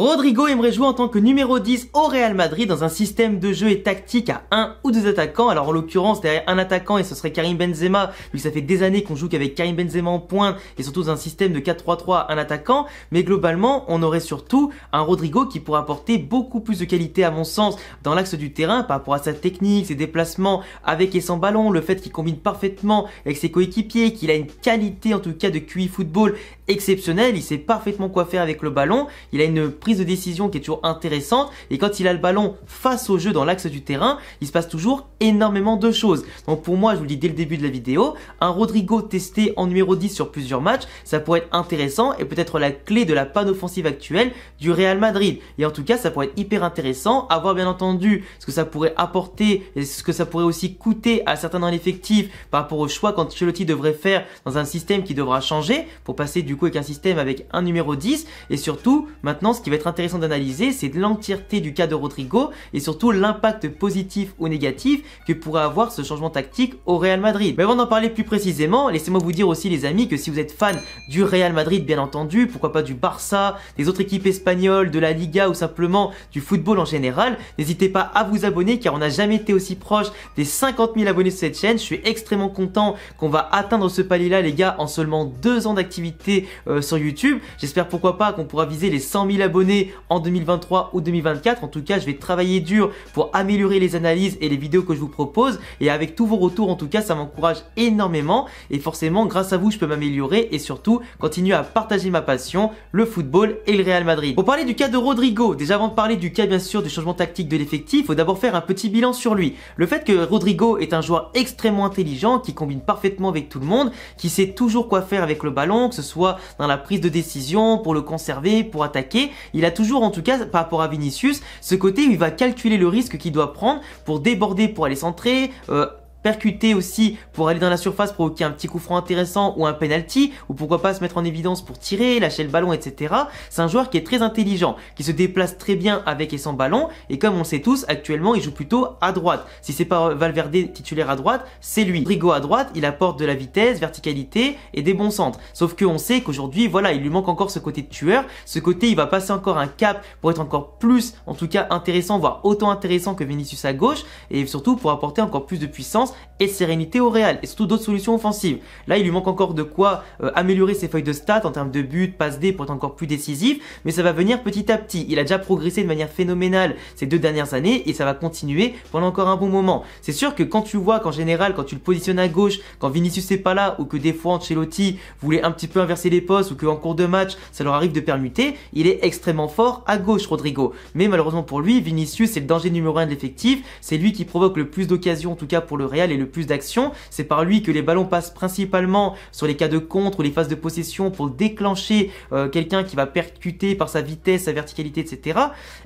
Rodrigo aimerait jouer en tant que numéro 10 au Real Madrid dans un système de jeu et tactique à un ou deux attaquants. Alors en l'occurrence derrière un attaquant et ce serait Karim Benzema, vu que ça fait des années qu'on joue qu'avec Karim Benzema en pointe et surtout dans un système de 4-3-3 un attaquant. Mais globalement on aurait surtout un Rodrigo qui pourrait apporter beaucoup plus de qualité à mon sens dans l'axe du terrain par rapport à sa technique, ses déplacements avec et sans ballon, le fait qu'il combine parfaitement avec ses coéquipiers, qu'il a une qualité en tout cas de QI football exceptionnelle, il sait parfaitement quoi faire avec le ballon, il a une prise de décision qui est toujours intéressante. Et quand il a le ballon face au jeu dans l'axe du terrain, il se passe toujours énormément de choses. Donc pour moi, je vous le dis dès le début de la vidéo, un Rodrigo testé en numéro 10 sur plusieurs matchs, ça pourrait être intéressant et peut-être la clé de la panne offensive actuelle du Real Madrid. Et en tout cas, ça pourrait être hyper intéressant à voir bien entendu ce que ça pourrait apporter et ce que ça pourrait aussi coûter à certains dans l'effectif par rapport au choix qu'Ancelotti devrait faire dans un système qui devra changer pour passer du coup avec un système avec un numéro 10 et surtout maintenant ce qui va intéressant d'analyser, c'est l'entièreté du cas de Rodrigo et surtout l'impact positif ou négatif que pourrait avoir ce changement tactique au Real Madrid. Mais avant d'en parler plus précisément, laissez-moi vous dire aussi les amis que si vous êtes fan du Real Madrid bien entendu, pourquoi pas du Barça, des autres équipes espagnoles, de la Liga ou simplement du football en général, n'hésitez pas à vous abonner car on n'a jamais été aussi proche des 50 000 abonnés de cette chaîne. Je suis extrêmement content qu'on va atteindre ce palier là les gars en seulement deux ans d'activité euh, sur YouTube. J'espère pourquoi pas qu'on pourra viser les 100 000 abonnés en 2023 ou 2024. En tout cas, je vais travailler dur pour améliorer les analyses et les vidéos que je vous propose. Et avec tous vos retours, en tout cas, ça m'encourage énormément. Et forcément, grâce à vous, je peux m'améliorer et surtout continuer à partager ma passion, le football et le Real Madrid. Pour parler du cas de Rodrigo, déjà avant de parler du cas, bien sûr, du changement tactique de l'effectif, faut d'abord faire un petit bilan sur lui. Le fait que Rodrigo est un joueur extrêmement intelligent, qui combine parfaitement avec tout le monde, qui sait toujours quoi faire avec le ballon, que ce soit dans la prise de décision, pour le conserver, pour attaquer, il a toujours en tout cas par rapport à Vinicius ce côté où il va calculer le risque qu'il doit prendre pour déborder pour aller centrer, euh, percuter aussi pour aller dans la surface, provoquer un petit coup franc intéressant ou un penalty, ou pourquoi pas se mettre en évidence pour tirer, lâcher le ballon, etc. C'est un joueur qui est très intelligent, qui se déplace très bien avec et sans ballon, et comme on sait tous, actuellement il joue plutôt à droite. Si c'est pas Valverde titulaire à droite, c'est lui. Rigo à droite, il apporte de la vitesse, verticalité et des bons centres. Sauf que on sait qu'aujourd'hui, voilà, il lui manque encore ce côté de tueur, ce côté il va passer encore un cap pour être encore plus, en tout cas intéressant, voire autant intéressant que Vinicius à gauche, et surtout pour apporter encore plus de puissance et sérénité au Real et surtout d'autres solutions offensives. Là, il lui manque encore de quoi euh, améliorer ses feuilles de stats en termes de buts, passe-dé pour être encore plus décisif, mais ça va venir petit à petit. Il a déjà progressé de manière phénoménale ces deux dernières années et ça va continuer pendant encore un bon moment. C'est sûr que quand tu vois qu'en général, quand tu le positionnes à gauche, quand Vinicius n'est pas là ou que des fois Ancelotti voulait un petit peu inverser les postes ou qu'en cours de match, ça leur arrive de permuter, il est extrêmement fort à gauche, Rodrigo. Mais malheureusement pour lui, Vinicius c'est le danger numéro 1 de l'effectif, c'est lui qui provoque le plus d'occasions en tout cas pour le Real et le plus d'action, C'est par lui que les ballons passent principalement sur les cas de contre ou les phases de possession pour déclencher euh, quelqu'un qui va percuter par sa vitesse, sa verticalité, etc.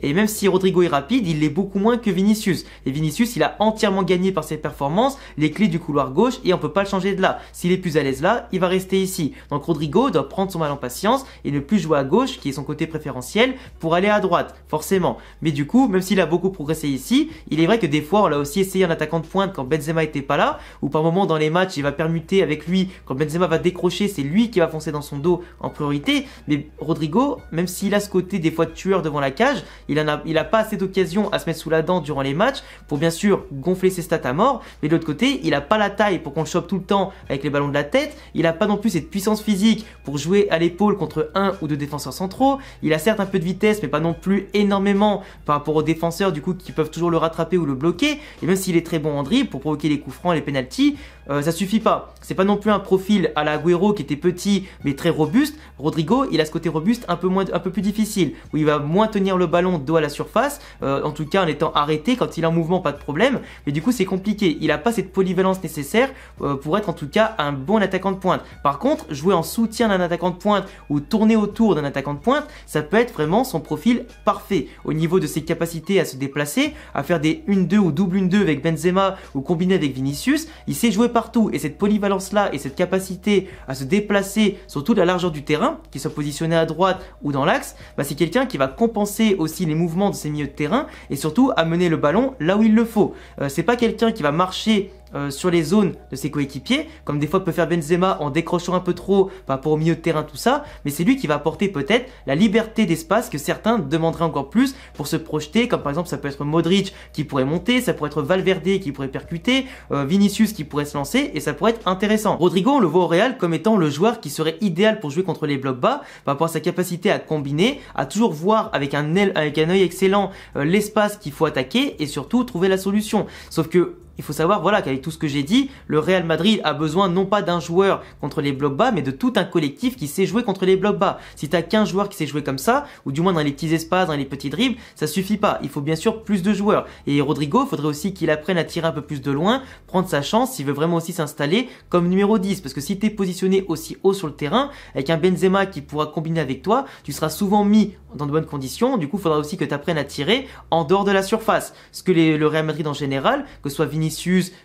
Et même si Rodrigo est rapide, il l'est beaucoup moins que Vinicius. Et Vinicius, il a entièrement gagné par ses performances les clés du couloir gauche et on peut pas le changer de là. S'il est plus à l'aise là, il va rester ici. Donc Rodrigo doit prendre son mal en patience et ne plus jouer à gauche, qui est son côté préférentiel, pour aller à droite, forcément. Mais du coup, même s'il a beaucoup progressé ici, il est vrai que des fois, on l'a aussi essayé en attaquant de pointe quand Benzema n'était pas là, ou par moment dans les matchs il va permuter avec lui, quand Benzema va décrocher, c'est lui qui va foncer dans son dos en priorité, mais Rodrigo, même s'il a ce côté des fois de tueur devant la cage, il en a, il a pas assez d'occasion à se mettre sous la dent durant les matchs pour bien sûr gonfler ses stats à mort, mais de l'autre côté, il a pas la taille pour qu'on le chope tout le temps avec les ballons de la tête, il a pas non plus cette puissance physique pour jouer à l'épaule contre un ou deux défenseurs centraux, il a certes un peu de vitesse mais pas non plus énormément par rapport aux défenseurs du coup qui peuvent toujours le rattraper ou le bloquer, et même s'il est très bon en dribble pour provoquer les coups francs, les pénalties, euh, ça suffit pas. C'est pas non plus un profil à la Agüero qui était petit mais très robuste. Rodrigo, il a ce côté robuste un peu, moins, un peu plus difficile, où il va moins tenir le ballon dos à la surface, euh, en tout cas en étant arrêté. Quand il est en mouvement, pas de problème, mais du coup c'est compliqué. Il a pas cette polyvalence nécessaire euh, pour être en tout cas un bon attaquant de pointe. Par contre, jouer en soutien d'un attaquant de pointe ou tourner autour d'un attaquant de pointe, ça peut être vraiment son profil parfait au niveau de ses capacités à se déplacer, à faire des 1-2 ou double 1-2 avec Benzema ou combiner avec Vinicius. Il sait jouer par et cette polyvalence-là et cette capacité à se déplacer sur toute la largeur du terrain, qu'il soit positionné à droite ou dans l'axe, bah, c'est quelqu'un qui va compenser aussi les mouvements de ses milieux de terrain et surtout amener le ballon là où il le faut. Euh, c'est pas quelqu'un qui va marcher euh, sur les zones de ses coéquipiers, comme des fois peut faire Benzema en décrochant un peu trop bah, pour au milieu de terrain, tout ça, mais c'est lui qui va apporter peut-être la liberté d'espace que certains demanderaient encore plus pour se projeter, comme par exemple ça peut être Modric qui pourrait monter, ça pourrait être Valverde qui pourrait percuter, euh, Vinicius qui pourrait se lancer, et ça pourrait être intéressant. Rodrigo, on le voit au Real comme étant le joueur qui serait idéal pour jouer contre les blocs bas, par rapport à sa capacité à combiner, à toujours voir avec un, avec un œil excellent euh, l'espace qu'il faut attaquer, et surtout trouver la solution. Sauf que il faut savoir voilà qu'avec tout ce que j'ai dit, le Real Madrid a besoin non pas d'un joueur contre les blocs bas, mais de tout un collectif qui sait jouer contre les blocs bas. Si t'as qu'un joueur qui sait jouer comme ça, ou du moins dans les petits espaces, dans les petits dribbles, ça suffit pas. Il faut bien sûr plus de joueurs. Et Rodrigo, faudrait aussi qu'il apprenne à tirer un peu plus de loin, prendre sa chance s'il veut vraiment aussi s'installer comme numéro 10. Parce que si t'es positionné aussi haut sur le terrain, avec un Benzema qui pourra combiner avec toi, tu seras souvent mis dans de bonnes conditions. Du coup, faudra aussi que t'apprennes à tirer en dehors de la surface. Ce que le Real Madrid en général, que ce soit Vinicius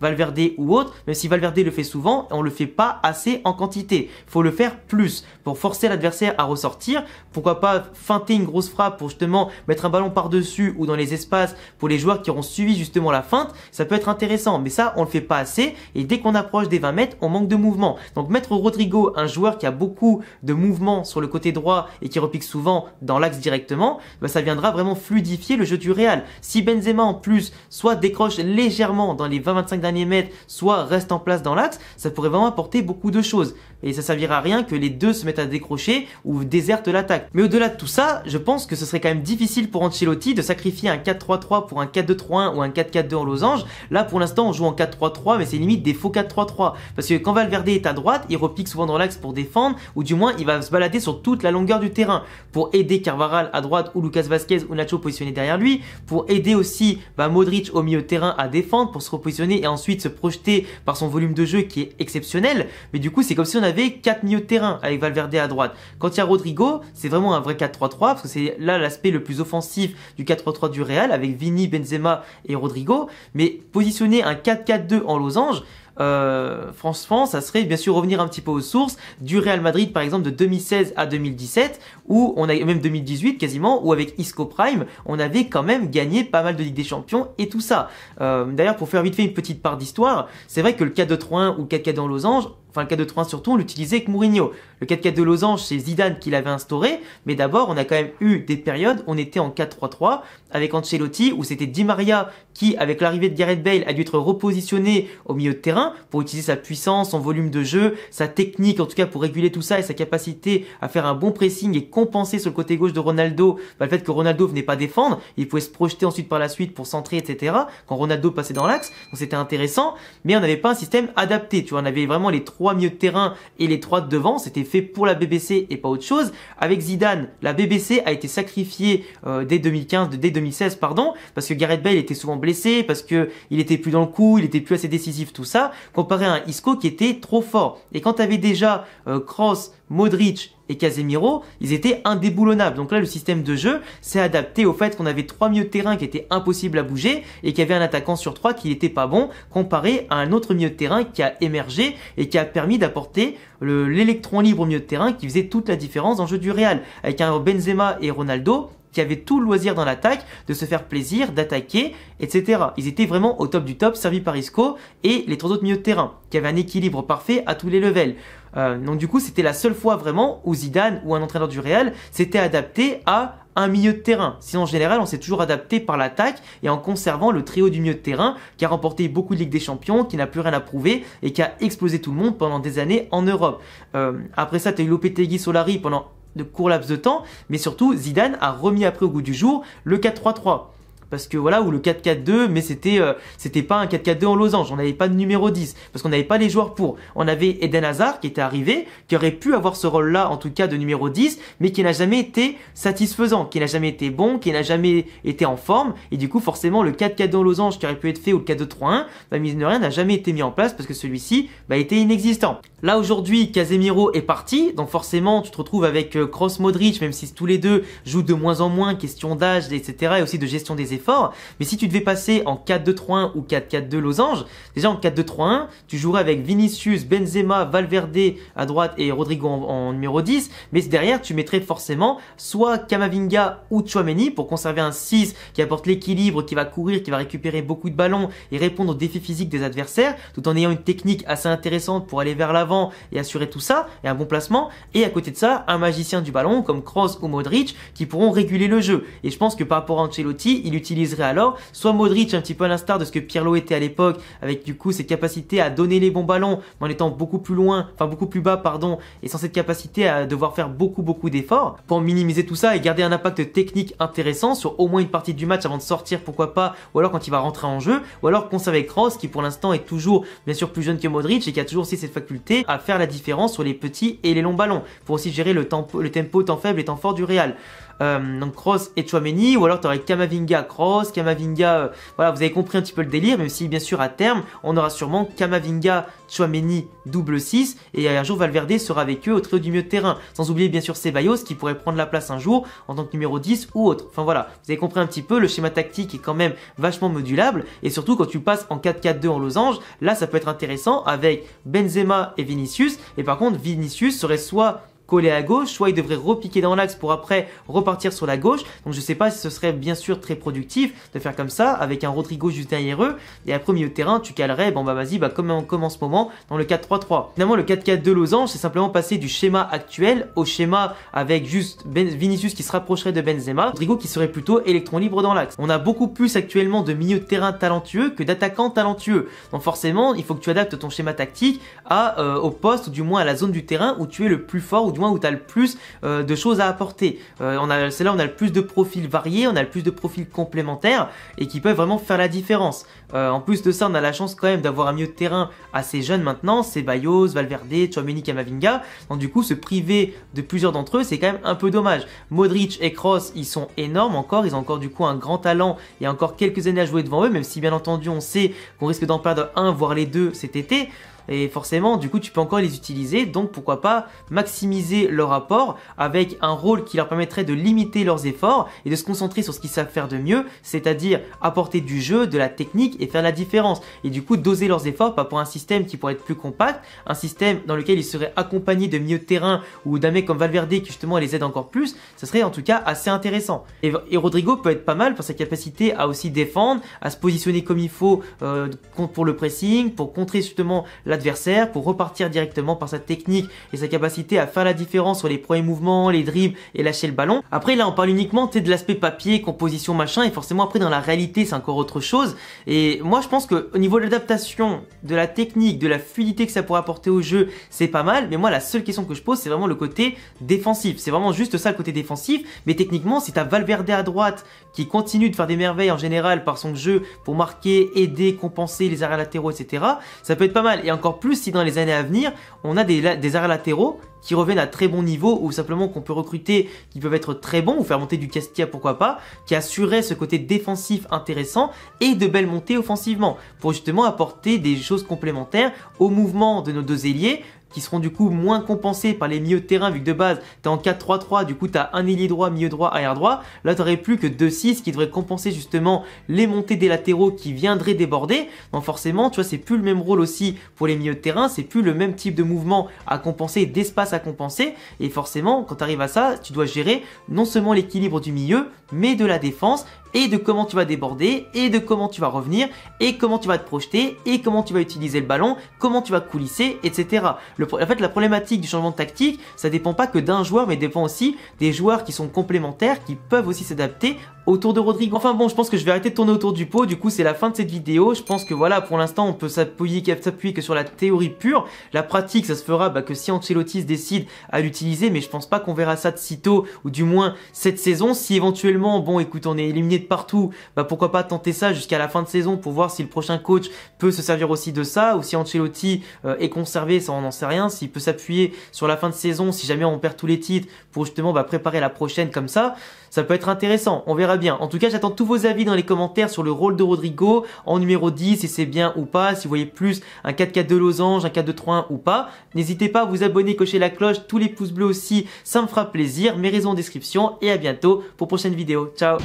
Valverde ou autre, même si Valverde le fait souvent, on le fait pas assez en quantité. Faut le faire plus pour forcer l'adversaire à ressortir. Pourquoi pas feinter une grosse frappe pour justement mettre un ballon par-dessus ou dans les espaces pour les joueurs qui auront suivi justement la feinte. Ça peut être intéressant, mais ça, on le fait pas assez. Et dès qu'on approche des 20 mètres, on manque de mouvement. Donc mettre Rodrigo, un joueur qui a beaucoup de mouvement sur le côté droit et qui repique souvent dans l'axe directement, bah, ça viendra vraiment fluidifier le jeu du Real. Si Benzema en plus soit décroche légèrement dans les 20-25 derniers mètres, soit restent en place dans l'axe, ça pourrait vraiment apporter beaucoup de choses et ça servira à rien que les deux se mettent à décrocher ou désertent l'attaque. Mais au-delà de tout ça, je pense que ce serait quand même difficile pour Ancelotti de sacrifier un 4-3-3 pour un 4-2-3-1 ou un 4-4-2 en losange. Là, pour l'instant, on joue en 4-3-3, mais c'est limite des faux 4-3-3. Parce que quand Valverde est à droite, il repique souvent dans l'axe pour défendre, ou du moins, il va se balader sur toute la longueur du terrain pour aider Carvaral à droite ou Lucas Vasquez ou Nacho positionné derrière lui, pour aider aussi bah, Modric au milieu de terrain à défendre pour se repositionner et ensuite se projeter par son volume de jeu qui est exceptionnel. Mais du coup, c'est comme si avait 4 milieux de terrain avec Valverde à droite. Quand il y a Rodrigo, c'est vraiment un vrai 4-3-3 parce que c'est là l'aspect le plus offensif du 4-3-3 du Real avec Vini, Benzema et Rodrigo. Mais positionner un 4-4-2 en losange, euh, franchement, ça serait bien sûr revenir un petit peu aux sources du Real Madrid, par exemple, de 2016 à 2017, ou on a même 2018 quasiment, où avec Isco Prime, on avait quand même gagné pas mal de Ligue des Champions et tout ça. Euh, d'ailleurs, pour faire vite fait une petite part d'histoire, c'est vrai que le 4-2-3-1 ou 4-4 en losange, Enfin, le 4-2-3 surtout, on l'utilisait avec Mourinho. Le 4-4 de losange, c'est Zidane qui l'avait instauré. Mais d'abord, on a quand même eu des périodes, on était en 4-3-3 avec Ancelotti, où c'était Di Maria qui, avec l'arrivée de Gareth Bale, a dû être repositionné au milieu de terrain pour utiliser sa puissance, son volume de jeu, sa technique, en tout cas pour réguler tout ça et sa capacité à faire un bon pressing et compenser sur le côté gauche de Ronaldo bah, le fait que Ronaldo venait pas défendre. Il pouvait se projeter ensuite par la suite pour centrer, etc. Quand Ronaldo passait dans l'axe, donc c'était intéressant. Mais on n'avait pas un système adapté. Tu vois, on avait vraiment les trois mieux de terrain et les trois de devant. C'était fait pour la BBC et pas autre chose. Avec Zidane, la BBC a été sacrifiée euh, dès 2015, dès 2016, pardon, parce que Gareth Bale était souvent blessé, parce que il était plus dans le coup, il était plus assez décisif, tout ça, comparé à un Isco qui était trop fort. Et quand avais déjà Cross, euh, Modric et Casemiro, ils étaient indéboulonnables. Donc là, le système de jeu s'est adapté au fait qu'on avait trois milieux de terrain qui étaient impossibles à bouger et qu'il y avait un attaquant sur trois qui n'était pas bon comparé à un autre milieu de terrain qui a émergé et qui a permis d'apporter l'électron libre au milieu de terrain qui faisait toute la différence en jeu du Real. Avec un Benzema et Ronaldo qui avaient tout le loisir dans l'attaque, de se faire plaisir, d'attaquer, etc. Ils étaient vraiment au top du top, servi par Isco et les trois autres milieux de terrain, qui avaient un équilibre parfait à tous les levels. Euh, donc du coup, c'était la seule fois vraiment où Zidane ou un entraîneur du Real s'était adapté à un milieu de terrain. Sinon, en général, on s'est toujours adapté par l'attaque et en conservant le trio du milieu de terrain qui a remporté beaucoup de Ligue des Champions, qui n'a plus rien à prouver et qui a explosé tout le monde pendant des années en Europe. Euh, après ça, tu as eu Lopetegui Solari pendant de courts laps de temps, mais surtout, Zidane a remis après au goût du jour le 4-3-3 parce que voilà, ou le 4-4-2, mais c'était euh, c'était pas un 4-4-2 en losange, on n'avait pas de numéro 10, parce qu'on n'avait pas les joueurs pour. On avait Eden Hazard qui était arrivé, qui aurait pu avoir ce rôle-là, en tout cas de numéro 10, mais qui n'a jamais été satisfaisant, qui n'a jamais été bon, qui n'a jamais été en forme, et du coup forcément le 4-4-2 en losange qui aurait pu être fait, ou le 4-2-3-1, bah mine de rien n'a jamais été mis en place, parce que celui-ci bah, était inexistant. Là aujourd'hui, Casemiro est parti, donc forcément tu te retrouves avec Cross euh, Modric, même si tous les deux jouent de moins en moins, question d'âge, etc., et aussi de gestion des fort, Mais si tu devais passer en 4-2-3-1 ou 4-4-2 losange, déjà en 4-2-3-1, tu jouerais avec Vinicius, Benzema, Valverde à droite et Rodrigo en, numéro 10. Mais derrière, tu mettrais forcément soit Kamavinga ou Chouameni pour conserver un 6 qui apporte l'équilibre, qui va courir, qui va récupérer beaucoup de ballons et répondre aux défis physiques des adversaires, tout en ayant une technique assez intéressante pour aller vers l'avant et assurer tout ça, et un bon placement. Et à côté de ça, un magicien du ballon comme Kroos ou Modric qui pourront réguler le jeu. Et je pense que par rapport à Ancelotti, il utilise utiliserait alors soit Modric, un petit peu à l'instar de ce que Pirlo était à l'époque, avec du coup ses capacités à donner les bons ballons, en étant beaucoup plus loin, enfin beaucoup plus bas, pardon, et sans cette capacité à devoir faire beaucoup beaucoup d'efforts pour minimiser tout ça et garder un impact technique intéressant sur au moins une partie du match avant de sortir, pourquoi pas, ou alors quand il va rentrer en jeu, ou alors conserver Kroos qui pour l'instant est toujours bien sûr plus jeune que Modric et qui a toujours aussi cette faculté à faire la différence sur les petits et les longs ballons pour aussi gérer le tempo, le tempo temps faible et temps fort du Real euh, donc Cross et Chouameni, ou alors tu aurais Kamavinga, Cross Kamavinga, euh, voilà, vous avez compris un petit peu le délire, même si bien sûr à terme, on aura sûrement Kamavinga, Chouameni, double 6, et un jour Valverde sera avec eux au trio du milieu de terrain, sans oublier bien sûr Ceballos qui pourrait prendre la place un jour en tant que numéro 10 ou autre. Enfin voilà, vous avez compris un petit peu, le schéma tactique est quand même vachement modulable, et surtout quand tu passes en 4-4-2 en losange, là ça peut être intéressant avec Benzema et Vinicius, et par contre Vinicius serait soit coller à gauche, soit il devrait repiquer dans l'axe pour après repartir sur la gauche. Donc je sais pas si ce serait bien sûr très productif de faire comme ça avec un Rodrigo derrière eux et après au milieu de terrain tu calerais bon bah vas-y bah comme, comme en ce moment dans le 4-3-3. Finalement le 4-4 de Losange c'est simplement passer du schéma actuel au schéma avec juste ben, Vinicius qui se rapprocherait de Benzema, Rodrigo qui serait plutôt électron libre dans l'axe. On a beaucoup plus actuellement de milieu de terrain talentueux que d'attaquants talentueux. Donc forcément il faut que tu adaptes ton schéma tactique à euh, au poste ou du moins à la zone du terrain où tu es le plus fort ou où tu as le plus euh, de choses à apporter. Euh, c'est là où on a le plus de profils variés, on a le plus de profils complémentaires et qui peuvent vraiment faire la différence. Euh, en plus de ça, on a la chance quand même d'avoir un milieu de terrain assez jeune maintenant, c'est Bayos, Valverde, et Mavinga. Donc du coup, se priver de plusieurs d'entre eux, c'est quand même un peu dommage. Modric et Kroos, ils sont énormes encore, ils ont encore du coup un grand talent et encore quelques années à jouer devant eux, même si bien entendu on sait qu'on risque d'en perdre un, voire les deux cet été et forcément du coup tu peux encore les utiliser donc pourquoi pas maximiser leur rapport avec un rôle qui leur permettrait de limiter leurs efforts et de se concentrer sur ce qu'ils savent faire de mieux c'est-à-dire apporter du jeu, de la technique et faire la différence et du coup doser leurs efforts pas pour un système qui pourrait être plus compact, un système dans lequel ils seraient accompagnés de milieux de terrain ou d'un mec comme Valverde qui justement les aide encore plus, ça serait en tout cas assez intéressant. Et, et Rodrigo peut être pas mal pour sa capacité à aussi défendre, à se positionner comme il faut euh, pour le pressing, pour contrer justement la adversaire pour repartir directement par sa technique et sa capacité à faire la différence sur les premiers mouvements, les dribbles et lâcher le ballon. Après là on parle uniquement de l'aspect papier, composition machin et forcément après dans la réalité c'est encore autre chose et moi je pense qu'au niveau de l'adaptation, de la technique, de la fluidité que ça pourrait apporter au jeu c'est pas mal mais moi la seule question que je pose c'est vraiment le côté défensif. C'est vraiment juste ça le côté défensif mais techniquement si t'as Valverde à droite qui continue de faire des merveilles en général par son jeu pour marquer, aider, compenser les arrêts latéraux etc ça peut être pas mal et encore plus si dans les années à venir, on a des, des arrêts latéraux qui reviennent à très bon niveau ou simplement qu'on peut recruter qui peuvent être très bons ou faire monter du Castilla pourquoi pas, qui assurait ce côté défensif intéressant et de belles montées offensivement pour justement apporter des choses complémentaires au mouvement de nos deux ailiers, qui seront du coup moins compensés par les milieux de terrain vu que de base t'es en 4-3-3, du coup t'as un ailier droit, milieu droit, arrière droit. Là t'aurais plus que 2-6 qui devraient compenser justement les montées des latéraux qui viendraient déborder. Donc forcément, tu vois, c'est plus le même rôle aussi pour les milieux de terrain, c'est plus le même type de mouvement à compenser, d'espace à compenser. Et forcément, quand arrives à ça, tu dois gérer non seulement l'équilibre du milieu, mais de la défense et de comment tu vas déborder et de comment tu vas revenir et comment tu vas te projeter et comment tu vas utiliser le ballon, comment tu vas coulisser, etc. en fait, la problématique du changement de tactique, ça dépend pas que d'un joueur, mais dépend aussi des joueurs qui sont complémentaires, qui peuvent aussi s'adapter autour de Rodrigo. Enfin bon, je pense que je vais arrêter de tourner autour du pot. Du coup, c'est la fin de cette vidéo. Je pense que voilà, pour l'instant, on peut s'appuyer que sur la théorie pure. La pratique, ça se fera bah, que si Ancelotti se décide à l'utiliser, mais je pense pas qu'on verra ça de sitôt, ou du moins cette saison. Si éventuellement, bon, écoute, on est éliminé de partout, bah pourquoi pas tenter ça jusqu'à la fin de saison pour voir si le prochain coach peut se servir aussi de ça, ou si Ancelotti euh, est conservé, ça on n'en sait rien. S'il peut s'appuyer sur la fin de saison, si jamais on perd tous les titres, pour justement bah, préparer la prochaine comme ça. Ça peut être intéressant, on verra bien. En tout cas, j'attends tous vos avis dans les commentaires sur le rôle de Rodrigo en numéro 10, si c'est bien ou pas, si vous voyez plus un 4-4 de losange, un 4-2-3-1 ou pas. N'hésitez pas à vous abonner, cocher la cloche, tous les pouces bleus aussi, ça me fera plaisir. Mes raisons en description et à bientôt pour prochaine vidéo. Ciao